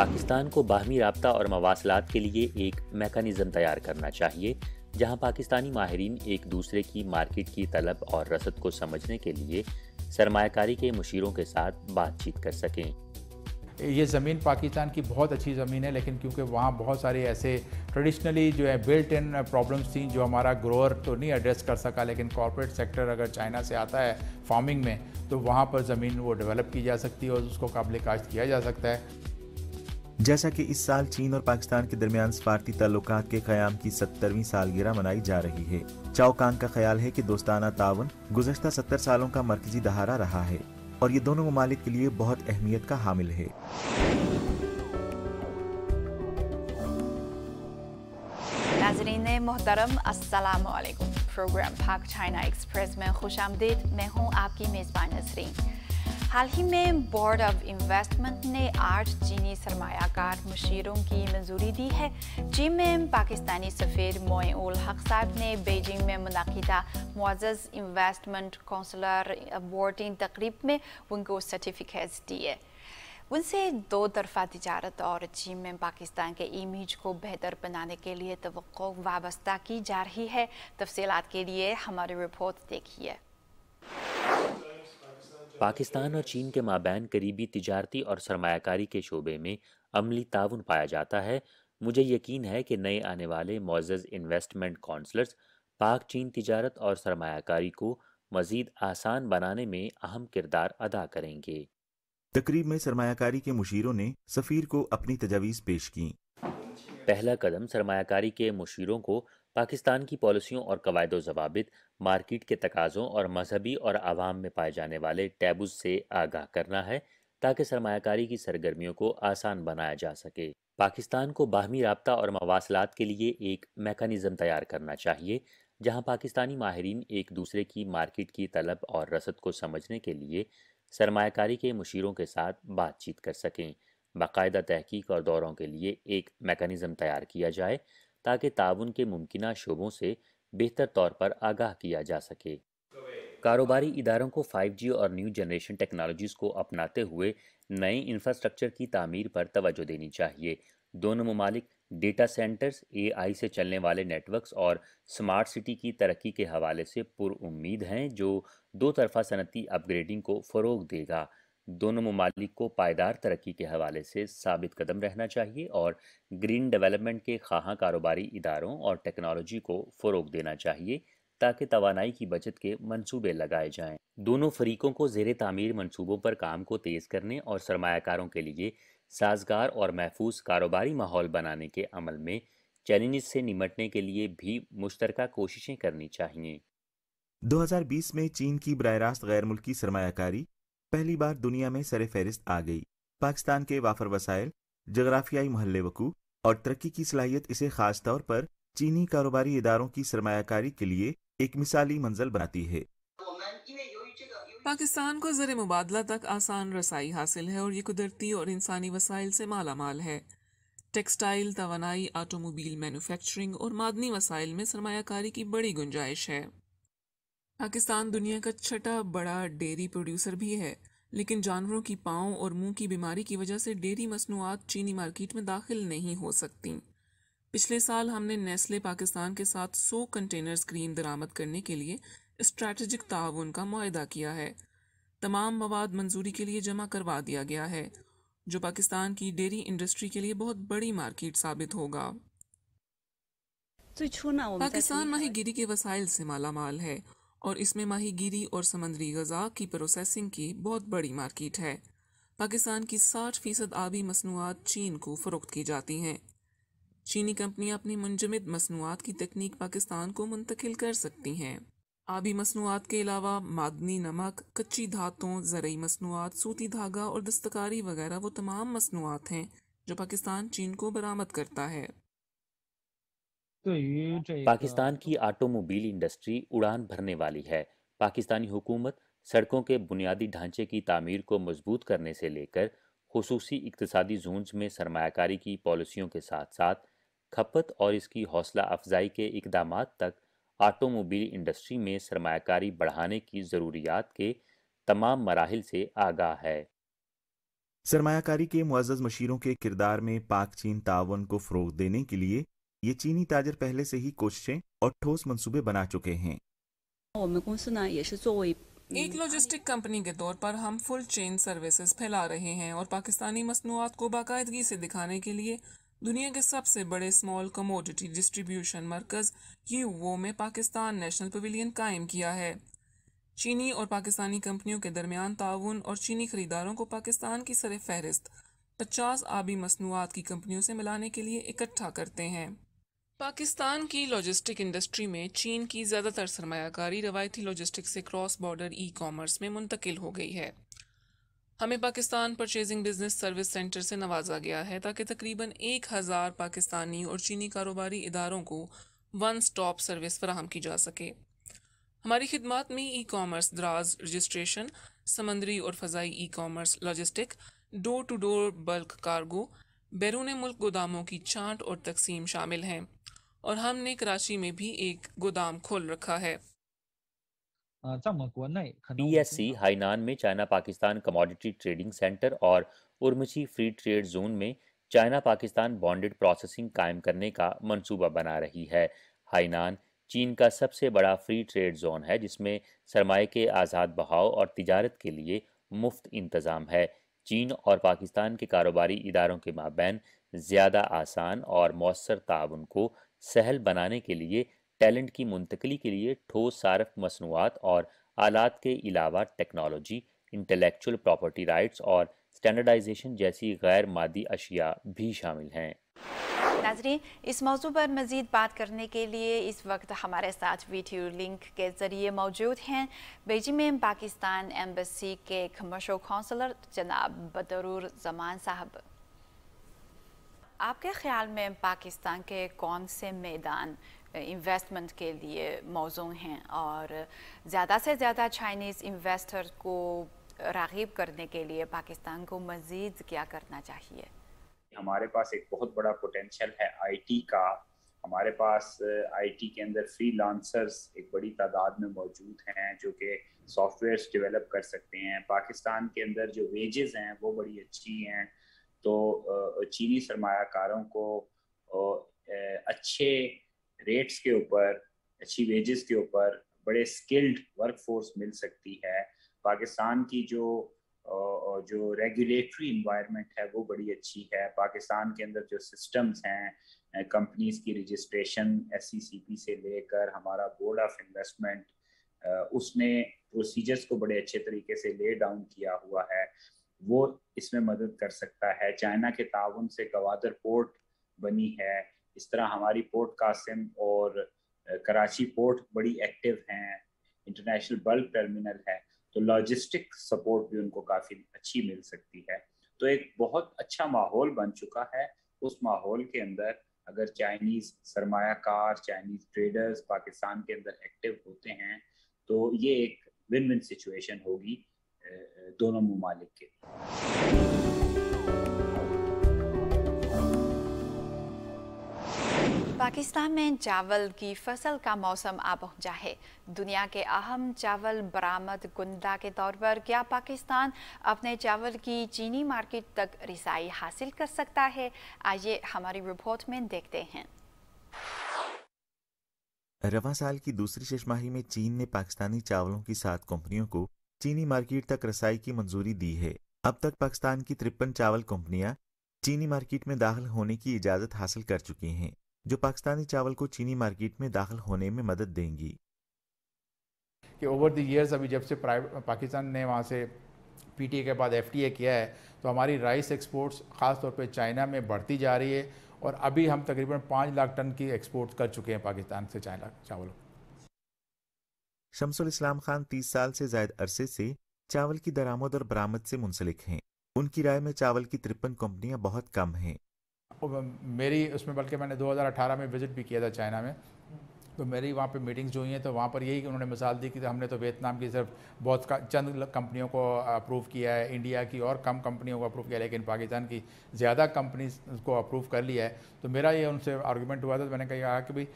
पाकिस्तान को बाहमी रबता और मवासलात के लिए एक मेकानिज़म तैयार करना चाहिए जहां पाकिस्तानी माहरीन एक दूसरे की मार्केट की तलब और रसद को समझने के लिए सरमाकारी के मशीरों के साथ बातचीत कर सकें ये ज़मीन पाकिस्तान की बहुत अच्छी ज़मीन है लेकिन क्योंकि वहाँ बहुत सारे ऐसे ट्रेडिशनली जो है बिल्ट इन प्रॉब्लम्स थी जो हमारा ग्रोअर तो नहीं एड्रेस कर सका लेकिन कॉरपोरेट सेक्टर अगर चाइना से आता है फार्मिंग में तो वहाँ पर ज़मीन वो डेवलप की जा सकती है और उसको काबिल काश्त किया जा सकता है जैसा कि इस साल चीन और पाकिस्तान के दरमियान सफारती ताल्लुक के क्याम की सत्तरवीं सालगिरह मनाई जा रही है चाओकान का ख्याल है कि दोस्ताना तावन गुजशत सत्तर सालों का मरकजी दहारा रहा है और ये दोनों ममालिक के लिए बहुत अहमियत का हामिल है नाजरीन मोहतरम असलकुम प्रोग्राम पाक चाइना एक्सप्रेस में खुश आमदीद मैं हूँ आपकी मेज़बान नसरी हाल ही में बोर्ड ऑफ इन्वेस्टमेंट ने आठ चीनी सरमाकार मशीरों की मंजूरी दी है चीन में पाकिस्तानी सफ़ीर मोइन उल हक साहब ने बेजिंग में मुनदा मुआज़ इन्वेस्टमेंट कौंसलर बोर्डिंग तकरीब में उनको सर्टिफिकेट्स दिए उनसे दो तरफा तजारत और चीन में पाकिस्तान के इमेज को बेहतर बनाने के लिए तो वाबस्ता की जा रही है तफसीत के लिए हमारी रिपोर्ट देखिए पाकिस्तान और चीन के माबैन करीबी तजारती और सरमाकारी के शोबे में अमली ताउन पाया जाता है मुझे यकीन है कि नए आने वाले मोज़ इन्वेस्टमेंट काउंसलर्स पाक चीन तजारत और सरमाकारी को मजीद आसान बनाने में अहम किरदार अदा करेंगे तकरीब में सरमाकारी के मुशीरों ने सफ़ीर को अपनी तजावीज़ पेश की पहला कदम सरमाकारी के मुशीरों को पाकिस्तान की पॉलिसियों और कवायद जवाब मार्किट के तकाज़ों और मजहबी और आवाम में पाए जाने वाले टैबुज से आगाह करना है ताकि सरमाकारी की सरगर्मियों को आसान बनाया जा सके पाकिस्तान को बाहमी रबता और मवासलात के लिए एक मेकानिज़म तैयार करना चाहिए जहाँ पाकिस्तानी माहरीन एक दूसरे की मार्किट की तलब और रसद को समझने के लिए सरमाकारी के मशीरों के साथ बातचीत कर सकें बाकायदा तहकीक और दौरों के लिए एक मेकानिज़म तैयार किया जाए ताकि ताउन के मुमकिन शोबों से बेहतर तौर पर आगाह किया जा सके कारोबारी इदारों को 5G और न्यू जनरेशन टेक्नोलॉजीज़ को अपनाते हुए नए इंफ्रास्ट्रक्चर की तामीर पर तवज्जो देनी चाहिए दोनों ममालिक डेटा सेंटर्स एआई से चलने वाले नेटवर्क्स और स्मार्ट सिटी की तरक्की के हवाले से पुरुद हैं जो दो तरफा सनती अपग्रेडिंग को फ़रोग देगा दोनों ममालिक को पायदार तरक्की के हवाले से साबित कदम रहना चाहिए और ग्रीन डेवलपमेंट के खां कारोबारी इदारों और टेक्नोलॉजी को फ़रोग देना चाहिए ताकि तोानाई की बचत के मंसूबे लगाए जाएं। दोनों फरीकों को जेर तमीर मनसूबों पर काम को तेज़ करने और सरमाकारों के लिए साजगार और महफूज कारोबारी माहौल बनाने के अमल में चैलेंज से निमटने के लिए भी मुश्तर कोशिशें करनी चाहिए 2020 में चीन की बरह रास्त गैर मुल्की सरमाकारी पहली बार दुनिया में सर फहरिस्त आ गई पाकिस्तान के वाफर वसाइल जगराफियाई महल वकू और तरक्की की सलाहियत इसे खास तौर पर चीनी कारोबारी इदारों की सरमाकारी के लिए एक मिसाली मंजिल बनाती है पाकिस्तान को ज़र मुबादला तक आसान रसाई हासिल है और ये कुदरती और इंसानी वसाइल से माला माल है टेक्सटाइल तोानाई आटोमोबील मैनुफेक्चरिंग और मादनी वसाइल में सरमाकारी की बड़ी गुंजाइश है पाकिस्तान दुनिया का छठा बड़ा डेयरी प्रोड्यूसर भी है लेकिन जानवरों की पाँव और मुंह की बीमारी की वजह से डेयरी मसनूआत चीनी मार्केट में दाखिल नहीं हो सकती पिछले साल हमने नेस्ले पाकिस्तान के साथ 100 कंटेनर्स क्रीम दरामद करने के लिए स्ट्रैटेजिक ताउन का माह किया है तमाम मवाद मंजूरी के लिए जमा करवा दिया गया है जो पाकिस्तान की डेयरी इंडस्ट्री के लिए बहुत बड़ी मार्केट साबित होगा तो पाकिस्तान माहिगीरी के वसाइल से मालामाल है और इसमें माहीगीरी और समंदरी गजा की प्रोसेसिंग की बहुत बड़ी मार्केट है पाकिस्तान की 60 फीसद आबी मसनूआत चीन को फ़रोख्त की जाती हैं चीनी कंपनियां अपनी मुंजमद मसनूआत की तकनीक पाकिस्तान को मुंतकिल कर सकती हैं आबी मसनूआत के अलावा मादनी नमक कच्ची धातों ज़रई मसनूआत सूती धागा और दस्तकारी वगैरह वो तमाम मसनूआत हैं जो पाकिस्तान चीन को बरामद करता है तो पाकिस्तान की ऑटोमोबाइल इंडस्ट्री उड़ान भरने वाली है पाकिस्तानी हुकूमत सड़कों के बुनियादी ढांचे की तामीर को मजबूत करने से लेकर खसूसी इकतदी जोन्स में सरमाकारी की पॉलिसियों के साथ साथ खपत और इसकी हौसला अफजाई के इकदाम तक ऑटोमोबाइल इंडस्ट्री में सरमाकारी बढ़ाने की ज़रूरियात के तमाम मराहल से आगाह है सरमाकारी के मुआज़ मशीरों के किरदार में पाक चीन ताउन को फ़रोग देने के लिए ये चीनी ताजर पहले से ही कोशिशें और ठोस मंसूबे बना चुके हैं एक लॉजिस्टिक कंपनी के तौर पर हम फुल चेन सर्विसेज फैला रहे हैं और पाकिस्तानी मसनूआत को बाकायदगी से दिखाने के लिए दुनिया के सबसे बड़े स्मॉल कमोडिटी डिस्ट्रीब्यूशन मरकज वो में पाकिस्तान नेशनल पवेलियन कायम किया है चीनी और पाकिस्तानी कंपनियों के दरमियान ताउन और चीनी खरीदारों को पाकिस्तान की सर फहरिस्त पचास आबी मसनूआत की कंपनियों से मिलाने के लिए इकट्ठा करते हैं पाकिस्तान की लॉजिस्टिक इंडस्ट्री में चीन की ज़्यादातर सरमाकारी रवायती लॉजिस्टिक से क्रॉस बॉर्डर ई कॉमर्स में मुंतकिल हो गई है हमें Pakistan purchasing business service centre से नवाजा गया है ताकि तकरीबन एक हज़ार पाकिस्तानी और चीनी कारोबारी इदारों को वन स्टॉप सर्विस फराहम की जा सके हमारी खिदमत में ई कॉमर्स दराज रजिस्ट्रेशन समंदरी और फ़जाई e commerce logistic door to door bulk cargo बैरून मुल्क गोदामों की छांट और तकसीम शामिल हैं और हमने कराची में भी एक गोदाम खोल रखा है पीएससी हाँ, हाइनान में China Pakistan commodity trading centre और उर्मची फ्री ट्रेड जोन में चाइना पाकिस्तान बॉन्डेड प्रोसेसिंग कायम करने का मंसूबा बना रही है हाइनान चीन का सबसे बड़ा फ्री ट्रेड जोन है जिसमें सरमाए के आज़ाद बहाव और तिजारत के लिए मुफ्त इंतज़ाम है चीन और पाकिस्तान के कारोबारी इदारों के माबैन ज़्यादा आसान और मौसर ताउन को सहल बनाने के लिए टैलेंट की मुंतकली के लिए ठोस सार्फ मसनूआत और आलात के अलावा टेक्नोलॉजी इंटेलेक्चुअल प्रॉपर्टी राइट्स और स्टैंडर्डाइजेशन जैसी गैर मादी अशिया भी शामिल हैं नाजरी इस मौजू पर मज़ीद बात करने के लिए इस वक्त हमारे साथ वीडियो लिंक के ज़रिए मौजूद हैं बेजिंग में पाकिस्तान एम्बेसी के कमर्शल कौंसलर जनाब बदरूर जमान साहब आपके ख्याल में पाकिस्तान के कौन से मैदान इन्वेस्टमेंट के लिए मौजूद हैं और ज़्यादा से ज़्यादा चाइनीज़ इन्वेस्टर को रागिब करने के लिए पाकिस्तान को मज़ीद क्या करना चाहिए हमारे पास एक बहुत बड़ा पोटेंशियल है आईटी का हमारे पास आईटी के अंदर फ्री लांसर्स एक बड़ी तादाद में मौजूद हैं जो कि सॉफ्टवेयर डेवलप कर सकते हैं पाकिस्तान के अंदर जो वेजेस हैं वो बड़ी अच्छी हैं तो चीनी सरमाकारों को अच्छे रेट्स के ऊपर अच्छी वेजेस के ऊपर बड़े स्किल्ड वर्कफोर्स मिल सकती है पाकिस्तान की जो जो रेगुलेटरी इन्वायरमेंट है वो बड़ी अच्छी है पाकिस्तान के अंदर जो सिस्टम्स हैं कंपनीज की रजिस्ट्रेशन एस सी से लेकर हमारा बोर्ड ऑफ इन्वेस्टमेंट उसने प्रोसीजर्स को बड़े अच्छे तरीके से ले डाउन किया हुआ है वो इसमें मदद कर सकता है चाइना के ताउन से गवादर पोर्ट बनी है इस तरह हमारी पोर्ट कासिम और कराची पोर्ट बड़ी एक्टिव हैं इंटरनेशनल बल्क टर्मिनल है तो लॉजिस्टिक सपोर्ट भी उनको काफ़ी अच्छी मिल सकती है तो एक बहुत अच्छा माहौल बन चुका है उस माहौल के अंदर अगर चाइनीज सरमाकार चाइनीज ट्रेडर्स पाकिस्तान के अंदर एक्टिव होते हैं तो ये एक विन विन सिचुएशन होगी दोनों ममालिक के पाकिस्तान में चावल की फसल का मौसम आ पहुंचा है दुनिया के अहम चावल बरामद गुंदा के तौर पर क्या पाकिस्तान अपने चावल की चीनी मार्केट तक रिसाई हासिल कर सकता है आइए हमारी रिपोर्ट में देखते हैं रवा साल की दूसरी शशमाही में चीन ने पाकिस्तानी चावलों की सात कंपनियों को चीनी मार्केट तक रसाई की मंजूरी दी है अब तक पाकिस्तान की तिरपन चावल कंपनियां चीनी मार्केट में दाखिल होने की इजाज़त हासिल कर चुकी हैं जो पाकिस्तानी चावल को चीनी मार्केट में दाखिल होने में मदद देंगी कि ओवर द अभी जब से पाकिस्तान ने वहाँ से पीटीए के बाद एफटीए किया है तो हमारी राइस एक्सपोर्ट्स ख़ासतौर पर चाइना में बढ़ती जा रही है और अभी हम तकरीबन पाँच लाख टन की एक्सपोर्ट कर चुके हैं पाकिस्तान से चाइना चावलों शमसुल इस्लाम खान तीस साल से जायद अरसे से चावल की दरामद और बरामद से मुंसलिक हैं उनकी राय में चावल की तिरपन कंपनियां बहुत कम हैं मेरी उसमें बल्कि मैंने 2018 में विज़िट भी किया था चाइना में तो मेरी वहाँ पे मीटिंग्स हुई हैं तो वहाँ पर यही उन्होंने मिसाल दी कि हमने तो वियतनाम की सिर्फ बहुत चंद कंपनियों को अप्रूव किया है इंडिया की और कम कंपनियों को अप्रूव किया लेकिन पाकिस्तान की ज़्यादा कंपनीज को अप्रूव कर लिया है तो मेरा ये उनसे आर्गूमेंट हुआ था तो मैंने कहा कि भाई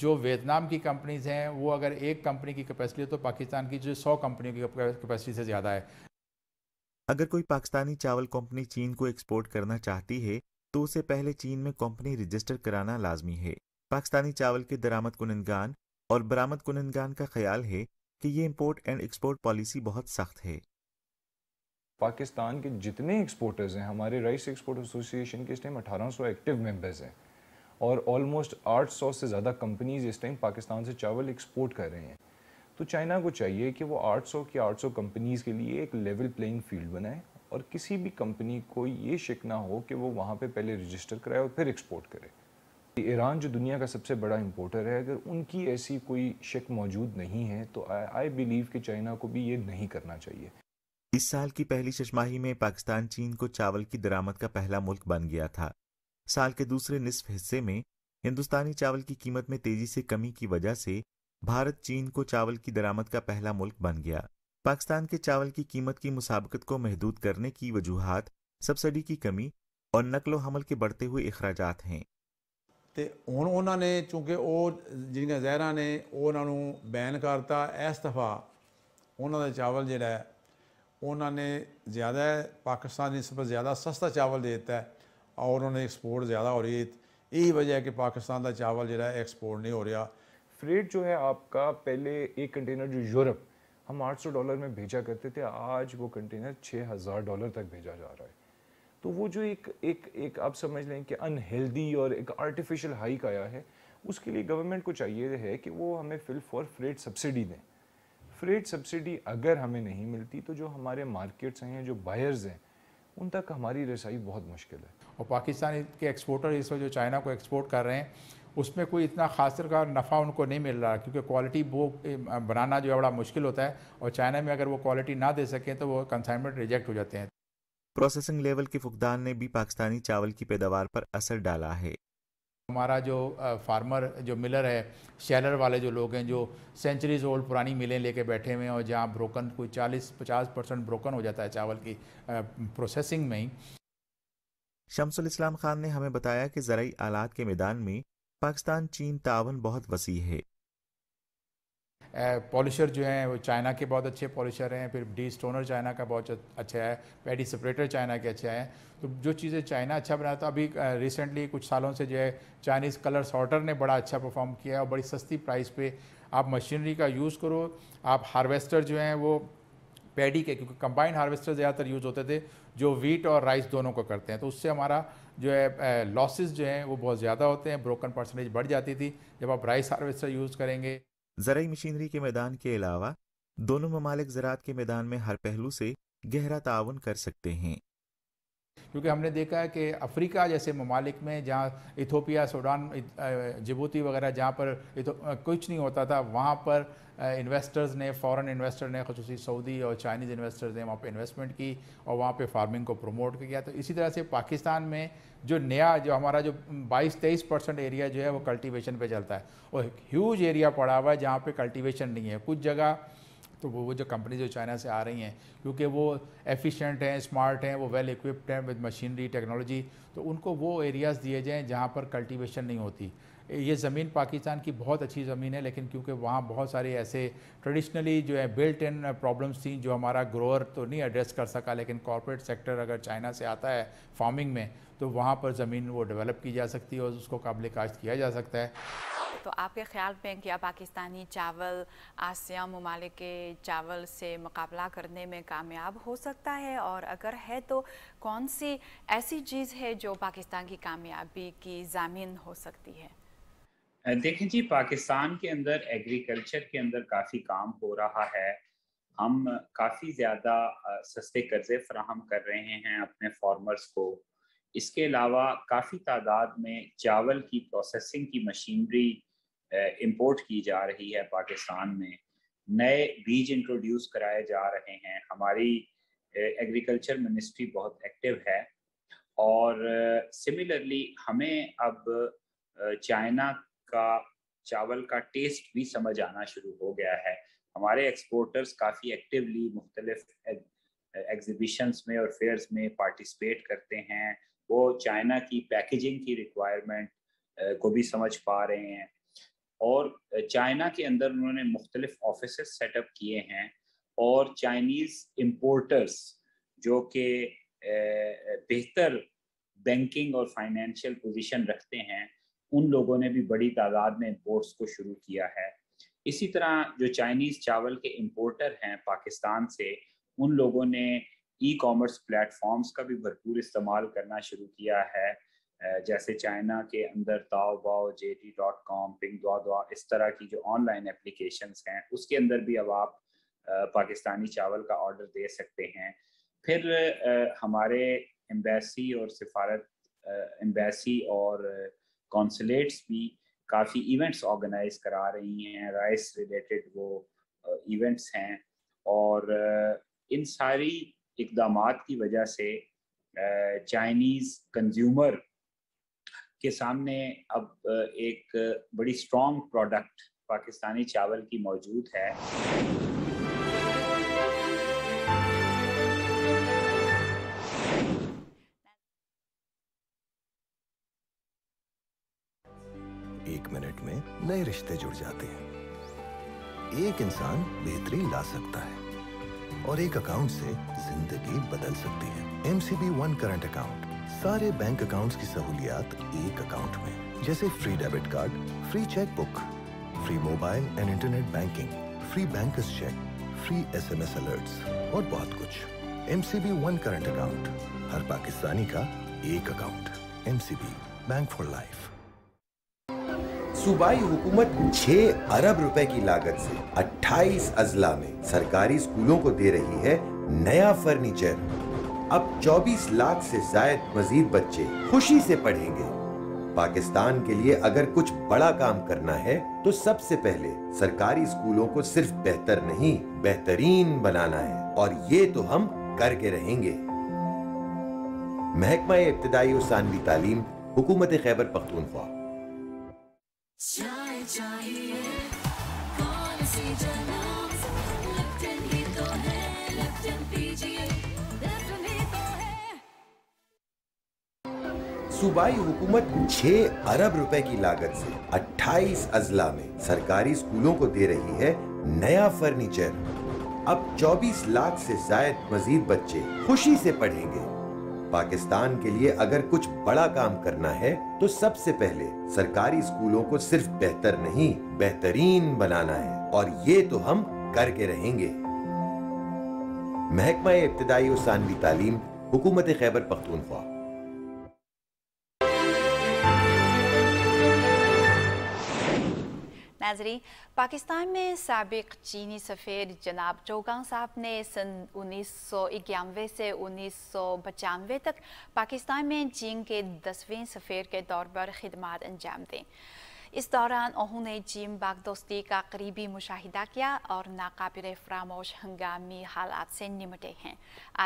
जो वियतनाम की कंपनीज़ हैं वो अगर एक कंपनी की कैपेसिटी है तो पाकिस्तान की जो सौ कंपनियों की कैपेसिटी से ज़्यादा है अगर कोई पाकिस्तानी चावल कंपनी चीन को एक्सपोर्ट करना चाहती है तो उसे पहले चीन में कंपनी रजिस्टर कराना लाजमी है पाकिस्तानी चावल के दरामद कुनंदगान और बरामद कुनंदगान का ख्याल है कि ये इम्पोर्ट एंड एक्सपोर्ट पॉलिसी बहुत सख्त है पाकिस्तान के जितने एक्सपोर्टर्स हैं हमारे राइस एक्सपोर्ट एसोसिएशन के इस टाइम 1800 एक्टिव मेंबर्स हैं और ऑलमोस्ट 800 से ज़्यादा कंपनीज इस टाइम पाकिस्तान से चावल एक्सपोर्ट कर रहे हैं तो चाइना को चाहिए कि वो 800 की 800 कंपनीज़ के लिए एक लेवल प्लेइंग फील्ड बनाए और किसी भी कंपनी को ये शिक ना हो कि वो वहाँ पे पहले रजिस्टर कराए और फिर एक्सपोर्ट करे ईरान जो दुनिया का सबसे बड़ा इम्पोर्टर है अगर उनकी ऐसी कोई शिक मौजूद नहीं है तो आई बिलीव कि चाइना को भी ये नहीं करना चाहिए इस साल की पहली शशमाही में पाकिस्तान चीन को चावल की दरामद का पहला मुल्क बन गया था साल के दूसरे निसफ हिस्से में हिंदुस्तानी चावल की कीमत में तेजी से कमी की वजह से भारत चीन को चावल की दरामद का पहला मुल्क बन गया पाकिस्तान के चावल की कीमत की मुसाबकत को महदूद करने की वजूहत सब्सिडी की कमी और नकलो हमल के बढ़ते हुए अखराज हैं तो हूँ उन्होंने चूंकि वो जिन्हें जहर ने उन्होंने बैन करता इस दफा उन्होंने चावल जोड़ा ਦਾ ज्यादा ਜਿਹੜਾ ਉਹਨਾਂ ਨੇ ਜ਼ਿਆਦਾ ਪਾਕਿਸਤਾਨ ਦੀ ਨਿਸਬਤ ਜ਼ਿਆਦਾ और उन्होंने एक्सपोर्ट ज़्यादा हो रही है यही वजह है कि पाकिस्तान का चावल जो है एक्सपोर्ट नहीं हो रहा फ्रेट जो है आपका पहले एक कंटेनर जो यूरोप हम 800 डॉलर में भेजा करते थे आज वो कंटेनर 6000 डॉलर तक भेजा जा रहा है तो वो जो एक एक एक आप समझ लें कि अनहेल्दी और एक आर्टिफिशियल हाइक आया है उसके लिए गवर्नमेंट को चाहिए है कि वो हमें फिल फॉर फ्रेट सब्सिडी दें फ्रेट सब्सिडी अगर हमें नहीं मिलती तो जो हमारे मार्केट्स हैं जो बायर्स हैं उन तक हमारी रसाई बहुत मुश्किल है और पाकिस्तान के एक्सपोर्टर इस वक्त जो चाइना को एक्सपोर्ट कर रहे हैं उसमें कोई इतना खास का नफ़ा उनको नहीं मिल रहा क्योंकि क्वालिटी वो बनाना जो है बड़ा मुश्किल होता है और चाइना में अगर वो क्वालिटी ना दे सकें तो वो कंसाइनमेंट रिजेक्ट हो जाते हैं प्रोसेसिंग लेवल के फुकदान ने भी पाकिस्तानी चावल की पैदावार पर असर डाला है हमारा जो फार्मर जो मिलर है शैलर वाले जो लोग हैं जो सेंचुरीज ओल्ड पुरानी मिलें लेके बैठे हुए हैं और जहाँ ब्रोकन कोई 40-50 परसेंट ब्रोकन हो जाता है चावल की प्रोसेसिंग में ही शमसुल इस्लाम खान ने हमें बताया कि जरिए आलात के मैदान में पाकिस्तान चीन तावन बहुत वसी है पॉलिशर जो हैं वो चाइना के बहुत अच्छे पॉलिशर हैं फिर डी स्टोनर चाइना का बहुत अच्छा है पैडी सेपरेटर चाइना के अच्छे हैं तो जो चीज़ें चाइना अच्छा बनाता अभी रिसेंटली कुछ सालों से जो है चाइनीज़ कलर सॉर्टर ने बड़ा अच्छा परफॉर्म किया है और बड़ी सस्ती प्राइस पे आप मशीनरी का यूज़ करो आप हार्वेस्टर जो हैं वो पैडी के क्योंकि कंबाइंड हार्वेस्टर ज़्यादातर यूज़ होते थे जो वीट और राइस दोनों को करते हैं तो उससे हमारा जो है लॉसेस जो हैं वो बहुत ज़्यादा होते हैं ब्रोकन परसेंटेज बढ़ जाती थी जब आप राइस हार्वेस्टर यूज़ करेंगे ज़रूरी मशीनरी के मैदान के अलावा दोनों ममालिक ज़रात के मैदान में हर पहलू से गहरा ताउन कर सकते हैं क्योंकि हमने देखा है कि अफ्रीका जैसे ममालिक में जहाँ इथोपिया सूडान जबूती वगैरह जहाँ पर कुछ नहीं होता था वहाँ पर इन्वेस्टर्स ने फ़ॉरेन इन्वेस्टर ने खूस सऊदी और चाइनीज़ इन्वेस्टर्स ने वहाँ पर इन्वेस्टमेंट की और वहाँ पर फार्मिंग को प्रमोट किया तो इसी तरह से पाकिस्तान में जो नया जो हमारा जो 22-23 परसेंट एरिया जो है वो कल्टीवेशन पे चलता है और ह्यूज एरिया पड़ा हुआ है जहाँ पे कल्टीवेशन नहीं है कुछ जगह तो वो वो जो कंपनी जो चाइना से आ रही हैं क्योंकि वो एफिशिएंट हैं स्मार्ट हैं वो वेल इक्विप्ड हैं विद मशीनरी टेक्नोलॉजी तो उनको वो एरियाज़ दिए जाएँ जहाँ पर कल्टिवेशन नहीं होती ये ज़मीन पाकिस्तान की बहुत अच्छी ज़मीन है लेकिन क्योंकि वहाँ बहुत सारे ऐसे ट्रेडिशनली जो है बिल्ट इन प्रॉब्लम्स थी जो हमारा ग्रोअर तो नहीं एड्रेस कर सका लेकिन कॉरपोरेट सेक्टर अगर चाइना से आता है फार्मिंग में तो वहाँ पर ज़मीन वो डेवलप की जा सकती है और उसको काबिल काश्त किया जा सकता है तो आपके ख्याल में क्या पाकिस्तानी चावल आसिया ममालिक के चावल से मुकाबला करने में कामयाब हो सकता है और अगर है तो कौन सी ऐसी चीज़ है जो पाकिस्तान की कामयाबी की जामिन हो सकती है देखें जी पाकिस्तान के अंदर एग्रीकल्चर के अंदर काफ़ी काम हो रहा है हम काफ़ी ज़्यादा सस्ते कर्जे फ्राहम कर रहे हैं अपने फार्मर्स को इसके अलावा काफ़ी तादाद में चावल की प्रोसेसिंग की मशीनरी इंपोर्ट की जा रही है पाकिस्तान में नए बीज इंट्रोड्यूस कराए जा रहे हैं हमारी एग्रीकल्चर मिनिस्ट्री बहुत एक्टिव है और सिमिलरली हमें अब चाइना का चावल का टेस्ट भी समझ आना शुरू हो गया है हमारे एक्सपोर्टर्स काफ़ी एक्टिवली मुख्तलिफ एग्जिबिशंस में और फेयर्स में पार्टिसिपेट करते हैं वो चाइना की पैकेजिंग की रिक्वायरमेंट को भी समझ पा रहे हैं और चाइना के अंदर उन्होंने मुख्तलिफ ऑफिस सेटअप किए हैं और चाइनीज़ इम्पोर्टर्स जो कि बेहतर बैंकिंग और फाइनेंशियल पोजिशन रखते हैं उन लोगों ने भी बड़ी तादाद में इम्पोर्ट्स को शुरू किया है इसी तरह जो चाइनीज़ चावल के इम्पोर्टर हैं पाकिस्तान से उन लोगों ने ई कॉमर्स प्लेटफॉर्म्स का भी भरपूर इस्तेमाल करना शुरू किया है जैसे चाइना के अंदर Taobao J D dot com Pinduoduo इस तरह की जो ऑनलाइन एप्लीकेशन हैं उसके अंदर भी अब आप पाकिस्तानी चावल का ऑर्डर दे सकते हैं फिर हमारे एम्बेसी और सिफारत एम्बेसी और कॉन्सुलेट्स भी काफ़ी इवेंट्स ऑर्गेनाइज करा रही हैं राइस रिलेटेड वो इवेंट्स हैं और इन सारी इकदाम की वजह से चाइनीज़ कंज्यूमर के सामने अब एक बड़ी स्ट्रॉन्ग प्रोडक्ट पाकिस्तानी चावल की मौजूद है एक मिनट में नए रिश्ते जुड़ जाते हैं एक इंसान बेहतरी ला सकता है और एक अकाउंट से जिंदगी बदल सकती है एमसीबी वन करंट अकाउंट सारे बैंक अकाउंट्स की सहूलियत एक अकाउंट में जैसे free debit card free cheque book free mobile and internet banking free bank cheque free S alerts और बहुत कुछ M C B one current account हर पाकिस्तानी का एक account M C B bank for life सूबाई हुकूमत 6 अरब रुपए की लागत से 28 अजला में सरकारी स्कूलों को दे रही है नया फर्नीचर अब 24 लाख से जायद मजीद बच्चे खुशी से पढ़ेंगे पाकिस्तान के लिए अगर कुछ बड़ा काम करना है तो सबसे पहले सरकारी स्कूलों को सिर्फ बेहतर नहीं बेहतरीन बनाना है और ये तो हम करके रहेंगे महकमा इब्तदाई और सानवी तालीम हुकूमत खैबर पख्तूनख्वा चाहिए, सूबाई हुकूमत 6 अरब रुपए की लागत से 28 अजला में सरकारी स्कूलों को दे रही है नया फर्नीचर अब 24 लाख से जायद मजीद बच्चे खुशी से पढ़ेंगे पाकिस्तान के लिए अगर कुछ बड़ा काम करना है तो सबसे पहले सरकारी स्कूलों को सिर्फ बेहतर नहीं बेहतरीन बनाना है और ये तो हम करके रहेंगे महकमा इब्तदाई और तालीम हुकूमत खैबर पख्तूनख्वा नाजरी पाकिस्तान में सबक चीनी सफ़ेद जनाब चौगान साहब ने सन उन्नीस सौ इक्यानवे से उन्नीस सौ पचानवे तक पाकिस्तान में चीन के दसवें सफ़ेद के तौर पर खदमात अंजाम दें इस दौरान उन्होंने चीन बाग दोस्ती का करीबी मुशाहिदा किया और नाकाबिल फरामोश हंगामी हालात से निमटे हैं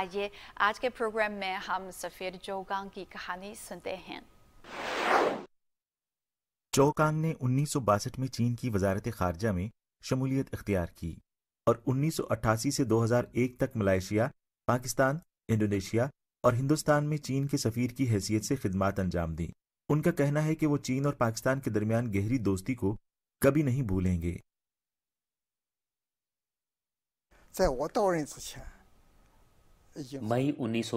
आइए आज के प्रोग्राम में हम सफ़ेद चौगान की कहानी सुनते हैं चौकांग ने उन्नीस में चीन की वजारत खारजा में शमूलियत अख्तियार की और 1988 से 2001 तक मलाइशिया पाकिस्तान इंडोनेशिया और हिंदुस्तान में चीन के सफ़ीर की हैसियत से खिदमत अंजाम दी उनका कहना है कि वो चीन और पाकिस्तान के दरमियान गहरी दोस्ती को कभी नहीं भूलेंगे मई उन्नीस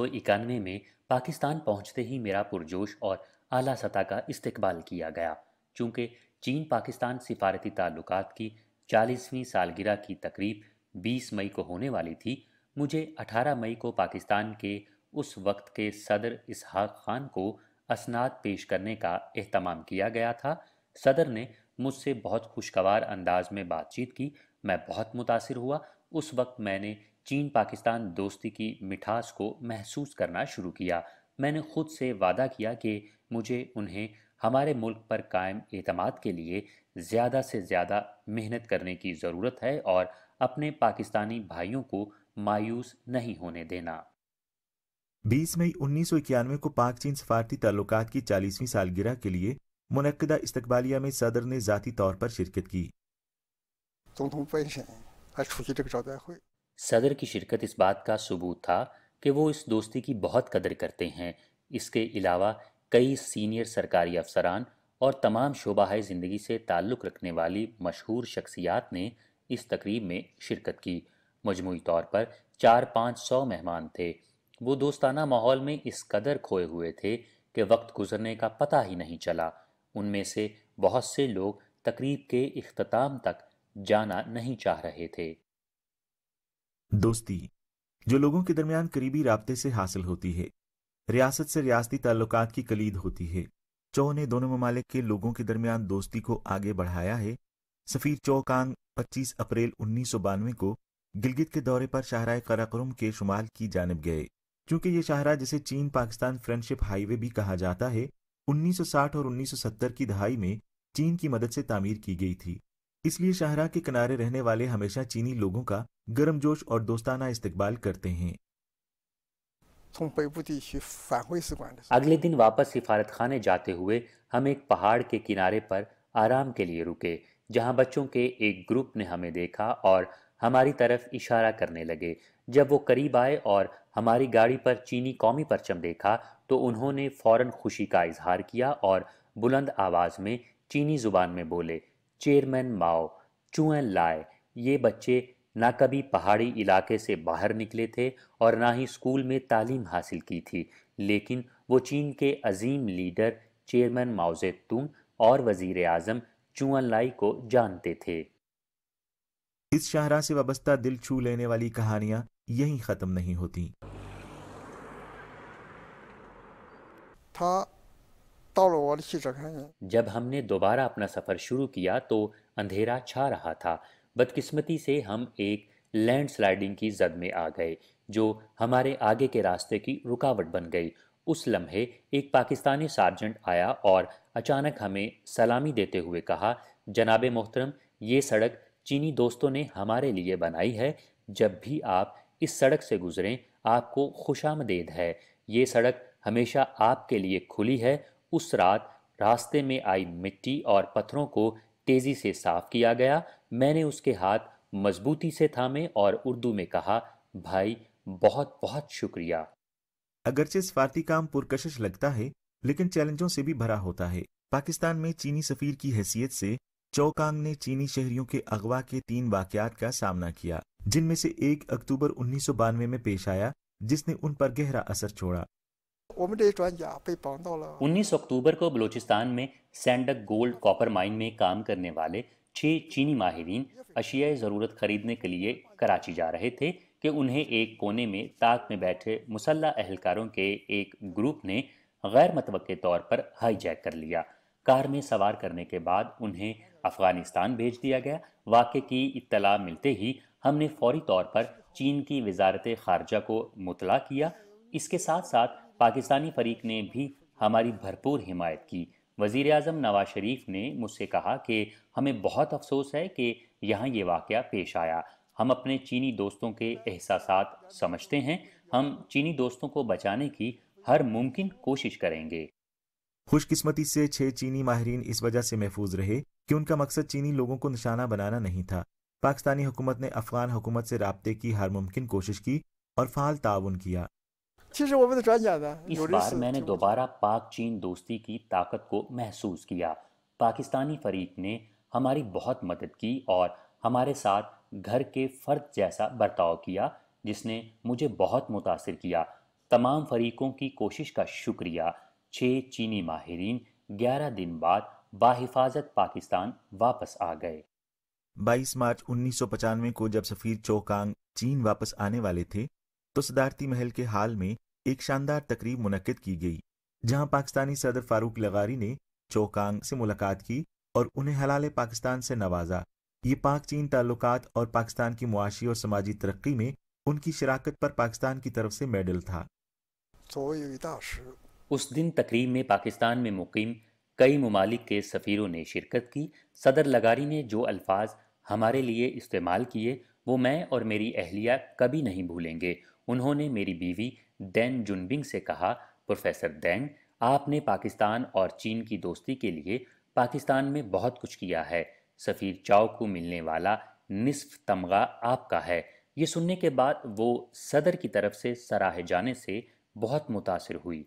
में पाकिस्तान पहुंचते ही मेरा पुरजोश और आला सतह का इस्तेकबाल किया गया चूँकि चीन पाकिस्तान सिफारती ताल्लुक की चालीसवीं सालगिरह की तकरीब 20 मई को होने वाली थी मुझे 18 मई को पाकिस्तान के उस वक्त के सदर इसहाक खान को असनाद पेश करने का अहतमाम किया गया था सदर ने मुझसे बहुत खुशगवार अंदाज में बातचीत की मैं बहुत मुतासर हुआ उस वक्त मैंने चीन पाकिस्तान दोस्ती की मिठास को महसूस करना शुरू किया मैंने खुद से वादा किया कि मुझे उन्हें हमारे मुल्क पर कायम अतमाद के लिए ज़्यादा से ज़्यादा मेहनत करने की ज़रूरत है और अपने पाकिस्तानी भाइयों को मायूस नहीं होने देना 20 मई उन्नीस को पाक चीन सफारती ताल्लुक की चालीसवीं सालगिरह के लिए मुनदा इस्तबालिया में सदर ने जाती तौर पर शिरकत की सदर की शिरकत इस बात का सबूत था कि वो इस दोस्ती की बहुत कदर करते हैं इसके अलावा कई सीनियर सरकारी अफसरान और तमाम शोबाहाई ज़िंदगी से ताल्लुक़ रखने वाली मशहूर शख्सियात ने इस तकरीब में शिरकत की मजमू तौर पर चार पाँच सौ मेहमान थे वो दोस्ताना माहौल में इस कदर खोए हुए थे कि वक्त गुजरने का पता ही नहीं चला उनमें से बहुत से लोग तकरीब के अख्ताम तक जाना नहीं चाह रहे थे दोस्ती जो लोगों के दरमियान करीबी रबते से हासिल होती है रियासत से रियासती ताल्लुक की कलीद होती है चो ने दोनों ममालिक के लोगों के दरमियान दोस्ती को आगे बढ़ाया है सफ़ीर चौकांग 25 अप्रैल उन्नीस को गिलगित के दौरे पर शाहरा कराक्रम के शुमाल की जानब गए क्योंकि ये शाहरा जिसे चीन पाकिस्तान फ्रेंडशिप हाईवे भी कहा जाता है 1960 और 1970 की दहाई में चीन की मदद से तामीर की गई थी इसलिए शाहरा के किनारे रहने वाले हमेशा चीनी लोगों का गर्मजोश और दोस्ताना इस्तकबाल करते हैं अगले दिन वापस सिफारत खाने जाते हुए हम एक पहाड़ के किनारे पर आराम के लिए रुके जहां बच्चों के एक ग्रुप ने हमें देखा और हमारी तरफ इशारा करने लगे जब वो करीब आए और हमारी गाड़ी पर चीनी कौमी परचम देखा तो उन्होंने फौरन खुशी का इजहार किया और बुलंद आवाज़ में चीनी ज़ुबान में बोले चेयरमैन माओ चूँ लाए ये बच्चे ना कभी पहाड़ी इलाके से बाहर निकले थे और ना ही स्कूल में तालीम हासिल की थी लेकिन वो चीन के अजीम लीडर चेयरमैन माओजे तुम और वजीर चुअन लाई को जानते थे इस शाहरा से वाबस्ता दिल छू लेने वाली कहानियां यहीं ख़त्म नहीं होती जब हमने दोबारा अपना सफ़र शुरू किया तो अंधेरा छा रहा था बदकिस्मती से हम एक लैंडस्लाइडिंग की जद में आ गए जो हमारे आगे के रास्ते की रुकावट बन गई उस लम्हे एक पाकिस्तानी सार्जेंट आया और अचानक हमें सलामी देते हुए कहा जनाब मोहतरम ये सड़क चीनी दोस्तों ने हमारे लिए बनाई है जब भी आप इस सड़क से गुज़रें आपको खुशामदेद है ये सड़क हमेशा आपके लिए खुली है उस रात रास्ते में आई मिट्टी और पत्थरों को तेजी से साफ किया गया मैंने उसके हाथ मजबूती से थामे और उर्दू में कहा भाई बहुत बहुत शुक्रिया अगरचे सिफारती काम पुरकशिश लगता है लेकिन चैलेंजों से भी भरा होता है पाकिस्तान में चीनी सफीर की हैसियत से चौकांग ने चीनी शहरियों के अगवा के तीन वाकयात का सामना किया जिनमें से एक अक्टूबर उन्नीस में पेश आया जिसने उन पर गहरा असर छोड़ा उन्नीस अक्टूबर को बलूचिस्तान में सैंडक गोल्ड कॉपर माइन में काम करने वाले छः चीनी माहरीन अशियाए ज़रूरत खरीदने के लिए कराची जा रहे थे कि उन्हें एक कोने में ताक में बैठे मुसल्ला अहलकारों के एक ग्रुप ने गैर मतवक़ तौर पर हाईजैक कर लिया कार में सवार करने के बाद उन्हें अफगानिस्तान भेज दिया गया वाक़े की इत्तला मिलते ही हमने फौरी तौर पर चीन की वजारत खारजा को मुतला किया इसके साथ साथ पाकिस्तानी फरीक ने भी हमारी भरपूर हिमायत की वज़ी अजम नवाज शरीफ ने मुझसे कहा कि हमें बहुत अफसोस है कि यहाँ ये वाक़ पेश आया हम अपने चीनी दोस्तों के एहसास समझते हैं हम चीनी दोस्तों को बचाने की हर मुमकिन कोशिश करेंगे खुशकिस्मती से छह चीनी माहरीन इस वजह से महफूज रहे कि उनका मकसद चीनी लोगों को निशाना बनाना नहीं था पाकिस्तानी हुकूमत ने अफगान हुकूमत से रबते की हर मुमकिन कोशिश की और फाल ताउन किया इस बार मैंने दोबारा पाक चीन दोस्ती की ताकत को महसूस किया पाकिस्तानी फरीक ने हमारी बहुत मदद की और हमारे साथ घर के फर्द जैसा बर्ताव किया जिसने मुझे बहुत मुतासर किया तमाम फरीकों की कोशिश का शुक्रिया छः चीनी माहरीन ग्यारह दिन बाद बाहिफाजत पाकिस्तान वापस आ गए 22 मार्च उन्नीस को जब सफ़ीर चोकांग चीन वापस आने वाले थे तो सदारती महल के हाल में एक शानदार तकरीब मुनद की गई जहां पाकिस्तानी सदर फारूक लगारी ने चौकांग से मुलाकात की और उन्हें हलाल पाकिस्तान से नवाजा ये पाक चीन ताल्लुक और पाकिस्तान की मुआशी और समाजी तरक्की में उनकी शराकत पर पाकिस्तान की तरफ से मेडल था तो उस दिन तकरीब में पाकिस्तान में मुकम कई ममालिक के सफ़ीरों ने शिरकत की सदर लगारी ने जो अल्फाज हमारे लिए इस्तेमाल किए वो मैं और मेरी अहलिया कभी नहीं भूलेंगे उन्होंने मेरी बीवी दैन जुनबिंग से कहा प्रोफेसर दैन आपने पाकिस्तान और चीन की दोस्ती के लिए पाकिस्तान में बहुत कुछ किया है सफ़ीर चाव को मिलने वाला निसफ तमगा आपका है ये सुनने के बाद वो सदर की तरफ से सराहे जाने से बहुत मुतासर हुई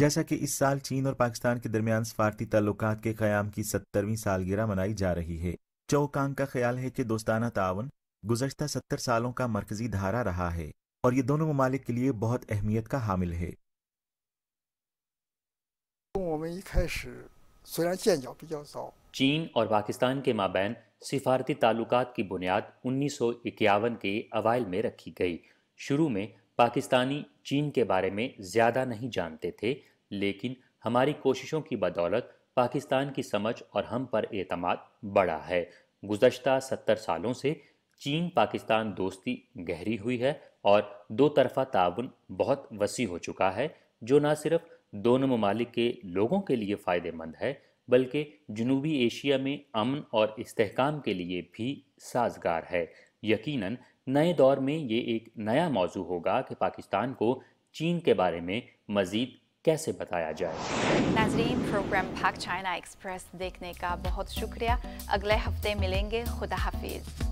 जैसा कि इस साल चीन और पाकिस्तान के दरमियान सफारती तल्लुक के क्याम की सत्तरवीं सालगिरह मनाई जा रही है चौकांग का ख्याल है कि दोस्ताना तावन गुजशत सत्तर सालों का मरकजी धारा रहा है और ये दोनों ममालिक के लिए बहुत अहमियत का हामिल है तो चीन और पाकिस्तान के माबैन सिफारती ताल्लुक की बुनियाद उन्नीस सौ इक्यावन के अवाइल में रखी गई शुरू में पाकिस्तानी चीन के बारे में ज़्यादा नहीं जानते थे लेकिन हमारी कोशिशों की बदौलत पाकिस्तान की समझ और हम पर एतमाद बढ़ा है गुजशत सत्तर सालों से चीन पाकिस्तान दोस्ती गहरी हुई है और दो तरफा ताउन बहुत वसी हो चुका है जो ना सिर्फ दोनों ममालिक के लोगों के लिए फ़ायदेमंद है बल्कि जनूबी एशिया में अमन और इस्तेकाम के लिए भी साजगार है यकीनन नए दौर में ये एक नया मौजू होगा कि पाकिस्तान को चीन के बारे में मज़ीद कैसे बताया जाए नाजरीन प्रोग्राम पाक चाइना एक्सप्रेस देखने का बहुत शुक्रिया अगले हफ्ते मिलेंगे खुदा हाफिज़